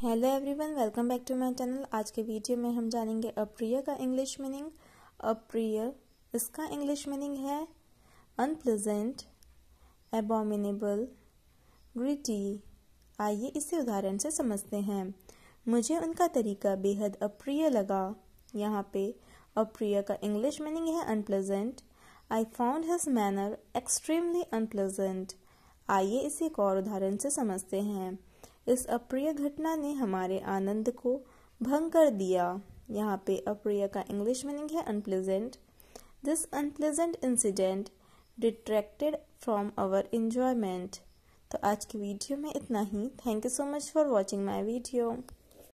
hello everyone welcome back to my channel आज के video में हम जानेंगे अप्रिय का इंग्लिश मीनिंग अप्रिय इसका इंग्लिश मीनिंग है अनप्लेजेंट एबोमिनेबल ग्रिटी आइए इसे उदाहरण से समझते हैं मुझे उनका तरीका बेहद अप्रिय लगा यहाँ पे अप्रिय का इंग्लिश मीनिंग है unpleasant I found his manner extremely unpleasant आइए इसे एक और उदाहरण से समझते हैं इस अप्रिय घटना ने हमारे आनंद को भंग कर दिया यहाँ पे अप्रिय का इंग्लिश मीनिंग है unpleasant this unpleasant incident distracted from our enjoyment तो आज की वीडियो में इतना ही thank you so much for watching my video